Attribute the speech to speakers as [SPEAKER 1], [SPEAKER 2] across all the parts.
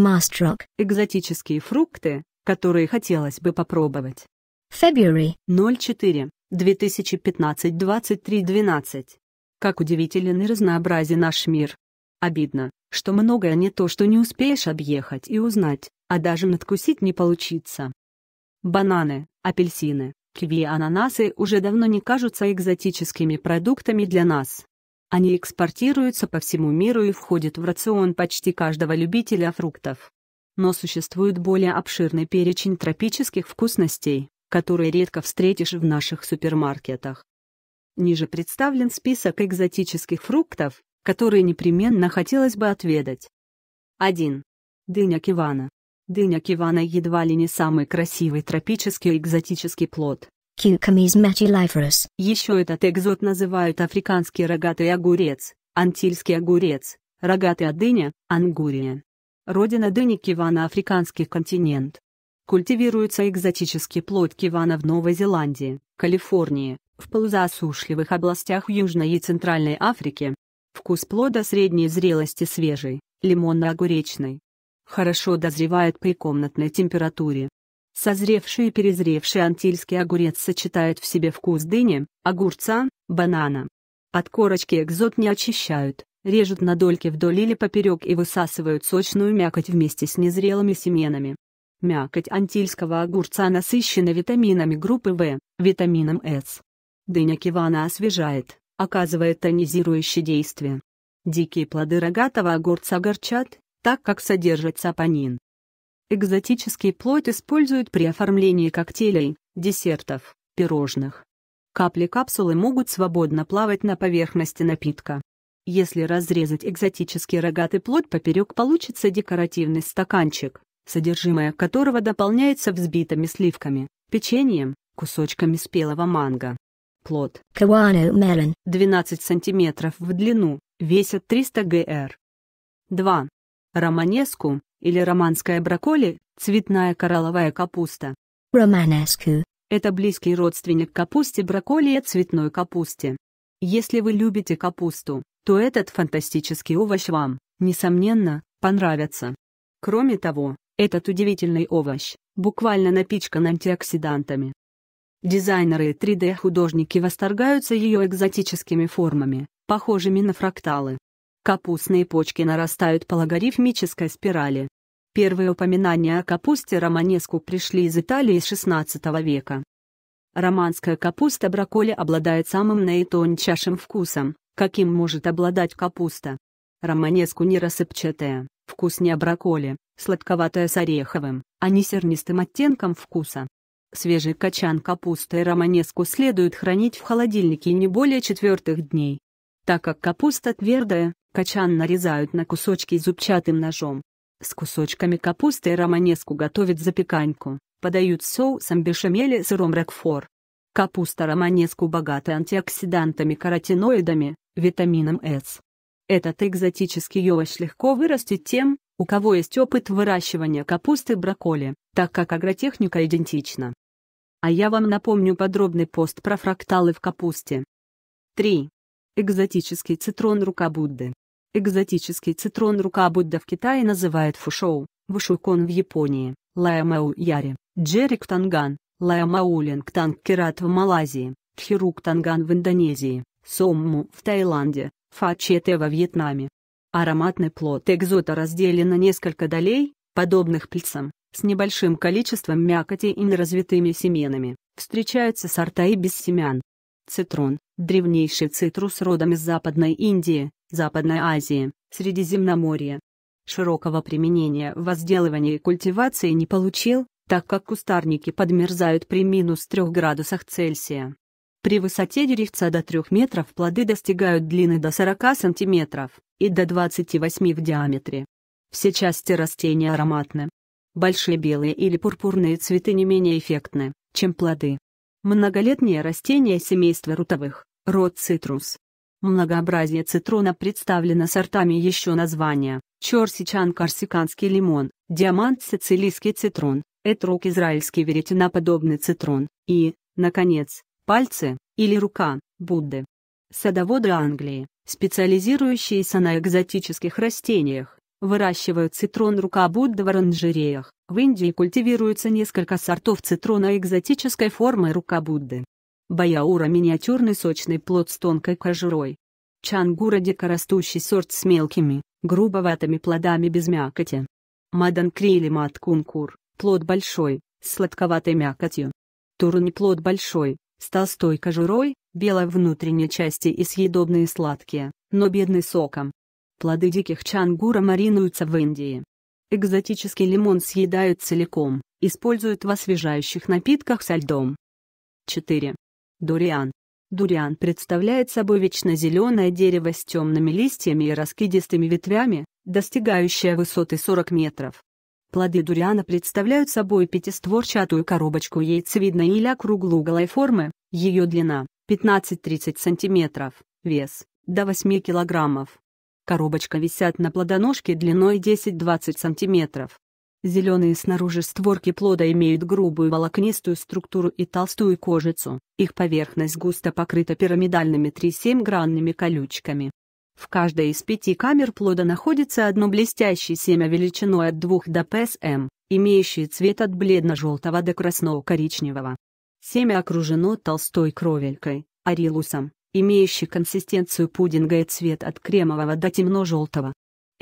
[SPEAKER 1] Mastrok – экзотические фрукты, которые хотелось бы попробовать. February 04 2015-23-12. Как удивителен и разнообразен наш мир. Обидно, что многое не то, что не успеешь объехать и узнать, а даже надкусить не получится. Бананы, апельсины, киви и ананасы уже давно не кажутся экзотическими продуктами для нас. Они экспортируются по всему миру и входят в рацион почти каждого любителя фруктов. Но существует более обширный перечень тропических вкусностей, которые редко встретишь в наших супермаркетах. Ниже представлен список экзотических фруктов, которые непременно хотелось бы отведать. 1. Дыня кивана. Дыня кивана едва ли не самый красивый тропический экзотический плод. Cucumis metuliferous. Еще этот экзот называют африканский рогатый огурец, антильский огурец, рогатая дыня, ангурия. Родина дыни кивана – африканский континент. Культивируются экзотические плод кивана в Новой Зеландии, Калифорнии, в полузасушливых областях Южной и Центральной Африки. Вкус плода средней зрелости свежий, лимонно-огуречный. Хорошо дозревает при комнатной температуре. Созревший и перезревший антильский огурец сочетает в себе вкус дыни, огурца, банана. От корочки экзот не очищают, режут на дольки вдоль или поперек и высасывают сочную мякоть вместе с незрелыми семенами. Мякоть антильского огурца насыщена витаминами группы В, витамином С. Дыня кивана освежает, оказывает тонизирующее действие. Дикие плоды рогатого огурца горчат, так как содержат сапонин. Экзотический плод используют при оформлении коктейлей, десертов, пирожных. Капли капсулы могут свободно плавать на поверхности напитка. Если разрезать экзотический рогатый плод поперек, получится декоративный стаканчик, содержимое которого дополняется взбитыми сливками, печеньем, кусочками спелого манго. Плод 12 см в длину, весит 300 гр. 2. Романеску или романская брокколи, цветная коралловая капуста. Romanescu. Это близкий родственник капусте брокколи и цветной капусте. Если вы любите капусту, то этот фантастический овощ вам, несомненно, понравится. Кроме того, этот удивительный овощ, буквально напичкан антиоксидантами. Дизайнеры и 3D-художники восторгаются ее экзотическими формами, похожими на фракталы. Капустные почки нарастают по логарифмической спирали. Первые упоминания о капусте романеску пришли из Италии с XVI века. Романская капуста брокколи обладает самым наитончайшим вкусом, каким может обладать капуста. Романеску нерасыпчатая, вкус не брокколи, сладковатая с ореховым, а не сернистым оттенком вкуса. Свежий качан капусты и романеску следует хранить в холодильнике не более четвертых дней. Так как капуста твердая, Качан нарезают на кусочки зубчатым ножом. С кусочками капусты романеску готовят запеканьку, подают соусом бешамели сыром ракфор. Капуста романеску богата антиоксидантами каротиноидами, витамином С. Этот экзотический овощ легко вырастет тем, у кого есть опыт выращивания капусты и брокколи, так как агротехника идентична. А я вам напомню подробный пост про фракталы в капусте. 3. Экзотический цитрон рука Будды. Экзотический цитрон рука Будда в Китае называют фушоу, вушукон в Японии, лаямау яре, джерик танган, лаямаулинг танг керат в Малайзии, тхирук танган в Индонезии, сомму в Таиланде, фачете во Вьетнаме. Ароматный плод экзота разделен на несколько долей, подобных пыльцам, с небольшим количеством мякоти и неразвитыми семенами, встречаются сорта и без семян. Цитрон – древнейший цитрус родом из Западной Индии, Западной Азии, Средиземноморья. Широкого применения в возделывании и культивации не получил, так как кустарники подмерзают при минус 3 градусах Цельсия. При высоте деревца до 3 метров плоды достигают длины до 40 сантиметров и до 28 в диаметре. Все части растения ароматны. Большие белые или пурпурные цветы не менее эффектны, чем плоды. Многолетнее растение семейства рутовых, род цитрус. Многообразие цитрона представлено сортами еще названия Чорсичан корсиканский лимон, диамант сицилийский цитрон, этрук израильский веретеноподобный цитрон и, наконец, пальцы, или рука, Будды. Садоводы Англии, специализирующиеся на экзотических растениях, выращивают цитрон рука Будды в оранжереях. В Индии культивируется несколько сортов цитрона экзотической формы рука Будды. Баяура – миниатюрный сочный плод с тонкой кожурой. Чангура – дикорастущий сорт с мелкими, грубоватыми плодами без мякоти. Маданкри или маткункур – плод большой, с сладковатой мякотью. Турни – плод большой, с толстой кожурой, белой внутренней части и съедобные сладкие, но бедный соком. Плоды диких чангура маринуются в Индии. Экзотический лимон съедают целиком, используют в освежающих напитках со льдом. 4. Дуриан. Дуриан представляет собой вечно зеленое дерево с темными листьями и раскидистыми ветвями, достигающее высоты 40 метров. Плоды дуриана представляют собой пятистворчатую коробочку яйцевидной или округлоуголой формы, ее длина – 15-30 см, вес – до 8 кг. Коробочка висят на плодоножке длиной 10-20 см. Зеленые снаружи створки плода имеют грубую волокнистую структуру и толстую кожицу, их поверхность густо покрыта пирамидальными 3-7 гранными колючками. В каждой из пяти камер плода находится одно блестящее семя величиной от 2 до ПСМ, эм, имеющее цвет от бледно-желтого до красно-коричневого. Семя окружено толстой кровелькой, арилусом, имеющей консистенцию пудинга и цвет от кремового до темно-желтого.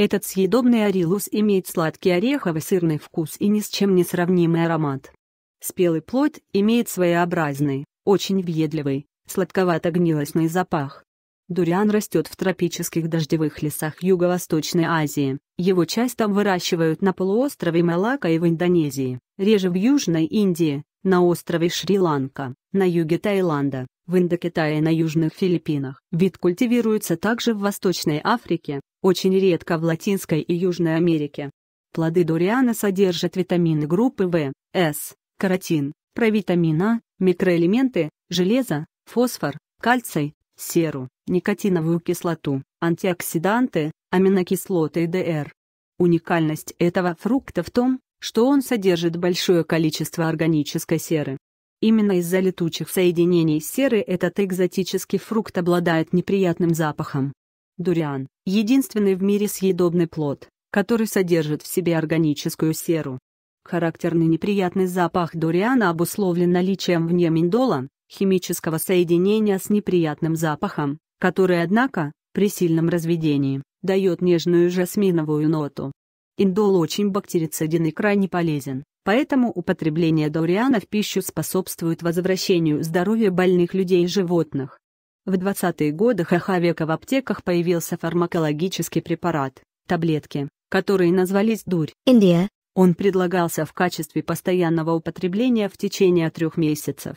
[SPEAKER 1] Этот съедобный орилус имеет сладкий ореховый сырный вкус и ни с чем не сравнимый аромат. Спелый плод имеет своеобразный, очень въедливый, сладковато-гнилостный запах. Дуриан растет в тропических дождевых лесах Юго-Восточной Азии, его часто выращивают на полуострове Малака и в Индонезии, реже в Южной Индии, на острове Шри-Ланка, на юге Таиланда, в Индокитае и на Южных Филиппинах. Вид культивируется также в Восточной Африке, очень редко в Латинской и Южной Америке. Плоды дуриана содержат витамины группы В, С, каротин, провитамина, микроэлементы, железо, фосфор, кальций, серу, никотиновую кислоту, антиоксиданты, аминокислоты и ДР. Уникальность этого фрукта в том, что он содержит большое количество органической серы, Именно из-за летучих соединений серы этот экзотический фрукт обладает неприятным запахом. Дуриан – единственный в мире съедобный плод, который содержит в себе органическую серу. Характерный неприятный запах дуриана обусловлен наличием вне миндола, химического соединения с неприятным запахом, который, однако, при сильном разведении, дает нежную жасминовую ноту. Индол очень бактерициден и крайне полезен. Поэтому употребление дуриана в пищу способствует возвращению здоровья больных людей и животных. В 20-е годы ХХ века в аптеках появился фармакологический препарат – таблетки, которые назвались дурь. Индия. Он предлагался в качестве постоянного употребления в течение трех месяцев.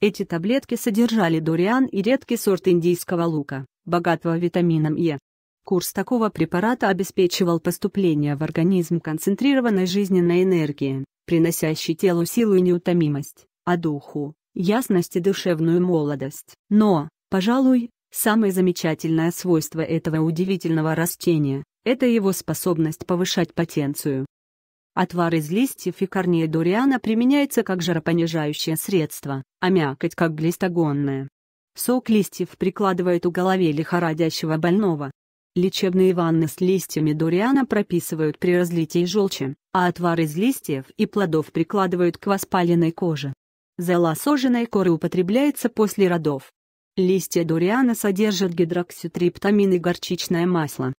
[SPEAKER 1] Эти таблетки содержали дуриан и редкий сорт индийского лука, богатого витамином Е. Курс такого препарата обеспечивал поступление в организм концентрированной жизненной энергии приносящий телу силу и неутомимость, а духу – ясность и душевную молодость. Но, пожалуй, самое замечательное свойство этого удивительного растения – это его способность повышать потенцию. Отвар из листьев и корней дуриана применяется как жаропонижающее средство, а мякоть как глистогонное. Сок листьев прикладывают у голове лихорадящего больного, Лечебные ванны с листьями дуриана прописывают при разлитии желчи, а отвар из листьев и плодов прикладывают к воспаленной коже. Зела сожженной коры употребляется после родов. Листья дуриана содержат гидрокситриптамин и горчичное масло.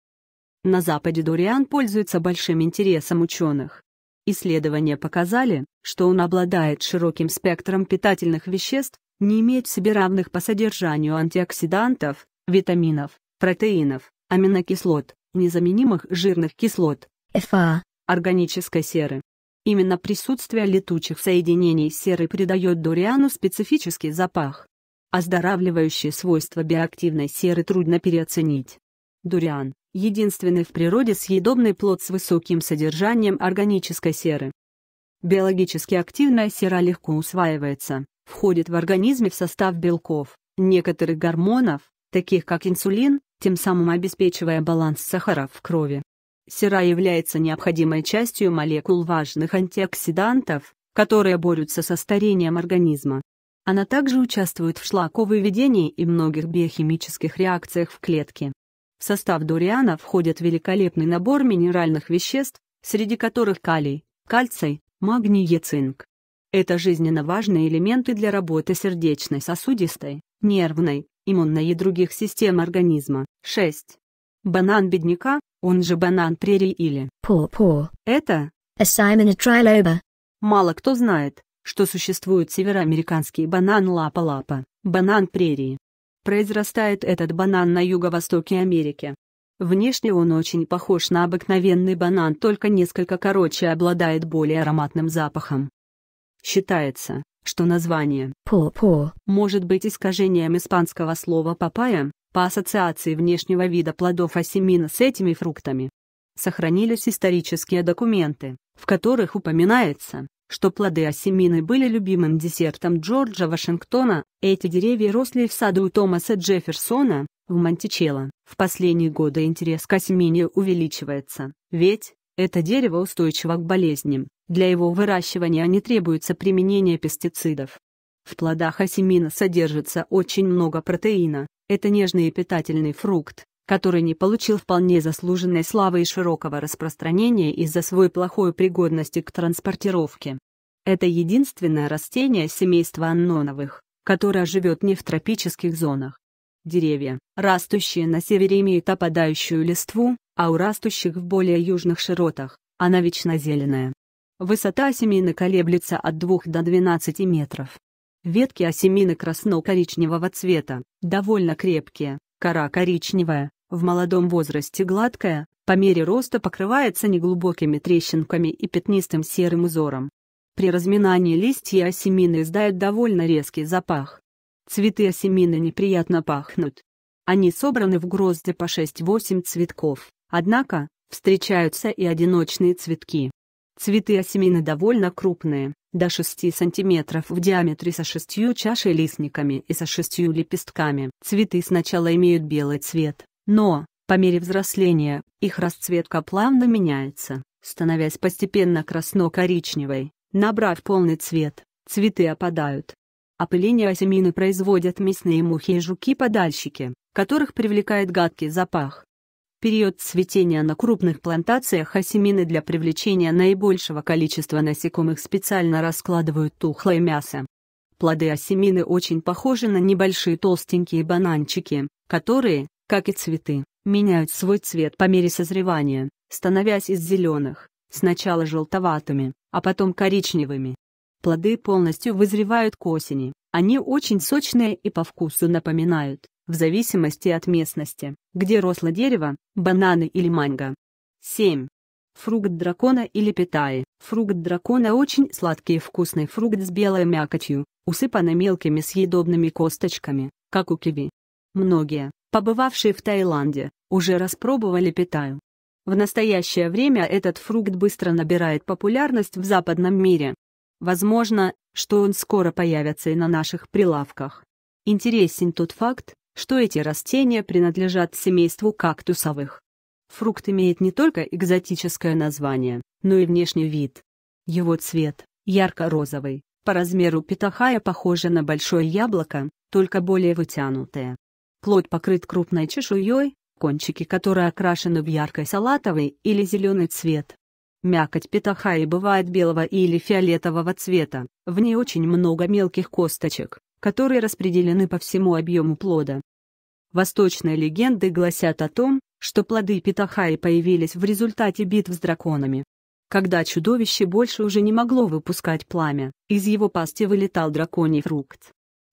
[SPEAKER 1] На Западе дуриан пользуется большим интересом ученых. Исследования показали, что он обладает широким спектром питательных веществ, не имеет в себе равных по содержанию антиоксидантов, витаминов, протеинов, аминокислот, незаменимых жирных кислот, ФА, органической серы. Именно присутствие летучих соединений серы придает дуриану специфический запах. Оздоравливающие свойства биоактивной серы трудно переоценить. Дуриан – единственный в природе съедобный плод с высоким содержанием органической серы. Биологически активная сера легко усваивается, входит в организме в состав белков, некоторых гормонов, таких как инсулин, тем самым обеспечивая баланс сахара в крови. Сера является необходимой частью молекул важных антиоксидантов, которые борются со старением организма. Она также участвует в шлаковыведении и многих биохимических реакциях в клетке. В состав дуриана входит великолепный набор минеральных веществ, среди которых калий, кальций, магний и цинк. Это жизненно важные элементы для работы сердечной, сосудистой, нервной, иммунной и других систем организма. 6. Банан бедняка, он же банан прерий или poor poor Это Asimina triloba. Мало кто знает, что существует североамериканский банан лапа-лапа, банан прерии. Произрастает этот банан на юго-востоке Америки. Внешне он очень похож на обыкновенный банан, только несколько короче и обладает более ароматным запахом. Считается, что название «по-по» может быть искажением испанского слова «папайя» по ассоциации внешнего вида плодов осемина с этими фруктами. Сохранились исторические документы, в которых упоминается, что плоды осемины были любимым десертом Джорджа Вашингтона, эти деревья росли в саду Томаса Джефферсона, в Монтичелло. В последние годы интерес к осемине увеличивается, ведь это дерево устойчиво к болезням, для его выращивания не требуется применение пестицидов. В плодах осемина содержится очень много протеина, это нежный и питательный фрукт, который не получил вполне заслуженной славы и широкого распространения из-за своей плохой пригодности к транспортировке. Это единственное растение семейства анноновых, которое живет не в тропических зонах. Деревья, растущие на севере, имеют опадающую листву, а у растущих в более южных широтах, она вечно зеленая. Высота осемины колеблется от 2 до 12 метров. Ветки осемины красно-коричневого цвета, довольно крепкие, кора коричневая, в молодом возрасте гладкая, по мере роста покрывается неглубокими трещинками и пятнистым серым узором. При разминании листья осемины издают довольно резкий запах. Цветы осемины неприятно пахнут. Они собраны в грозды по 6-8 цветков, однако, встречаются и одиночные цветки. Цветы осемины довольно крупные, до 6 см в диаметре со шестью чашей листниками и со шестью лепестками. Цветы сначала имеют белый цвет, но, по мере взросления, их расцветка плавно меняется, становясь постепенно красно-коричневой. Набрав полный цвет, цветы опадают. Опыление осемины производят мясные мухи и жуки-подальщики, которых привлекает гадкий запах период цветения на крупных плантациях осемины а для привлечения наибольшего количества насекомых специально раскладывают тухлое мясо. Плоды осемины очень похожи на небольшие толстенькие бананчики, которые, как и цветы, меняют свой цвет по мере созревания, становясь из зеленых, сначала желтоватыми, а потом коричневыми. Плоды полностью вызревают к осени, они очень сочные и по вкусу напоминают в зависимости от местности, где росло дерево, бананы или манго. 7. Фрукт дракона или питаи. Фрукт дракона очень сладкий и вкусный фрукт с белой мякотью, усыпанный мелкими съедобными косточками, как у киви. Многие, побывавшие в Таиланде, уже распробовали питаю. В настоящее время этот фрукт быстро набирает популярность в западном мире. Возможно, что он скоро появится и на наших прилавках. Интересен тот факт, что эти растения принадлежат семейству кактусовых. Фрукт имеет не только экзотическое название, но и внешний вид. Его цвет ярко-розовый, по размеру петахая похоже на большое яблоко, только более вытянутое. Плод покрыт крупной чешуей, кончики которой окрашены в ярко-салатовый или зеленый цвет. Мякоть петахаи бывает белого или фиолетового цвета, в ней очень много мелких косточек, которые распределены по всему объему плода. Восточные легенды гласят о том, что плоды Питахаи появились в результате битв с драконами. Когда чудовище больше уже не могло выпускать пламя, из его пасти вылетал драконий фрукт.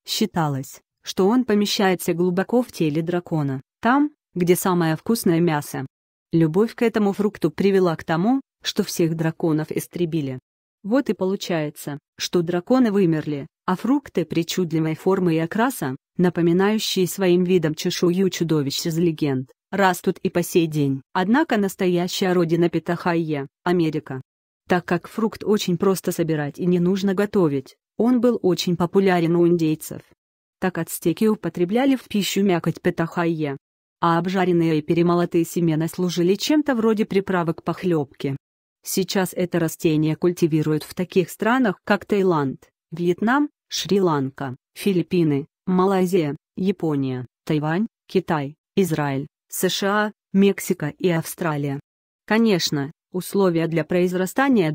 [SPEAKER 1] Считалось, что он помещается глубоко в теле дракона, там, где самое вкусное мясо. Любовь к этому фрукту привела к тому, что всех драконов истребили. Вот и получается, что драконы вымерли, а фрукты причудливой формы и окраса, напоминающие своим видом чешую чудовищ из легенд, растут и по сей день. Однако настоящая родина Питахайя – Америка. Так как фрукт очень просто собирать и не нужно готовить, он был очень популярен у индейцев. Так ацтеки употребляли в пищу мякоть Питахайя. А обжаренные и перемолотые семена служили чем-то вроде приправы к похлебке. Сейчас это растение культивируют в таких странах, как Таиланд, Вьетнам, Шри-Ланка, Филиппины, Малайзия, Япония, Тайвань, Китай, Израиль, США, Мексика и Австралия. Конечно, условия для произрастания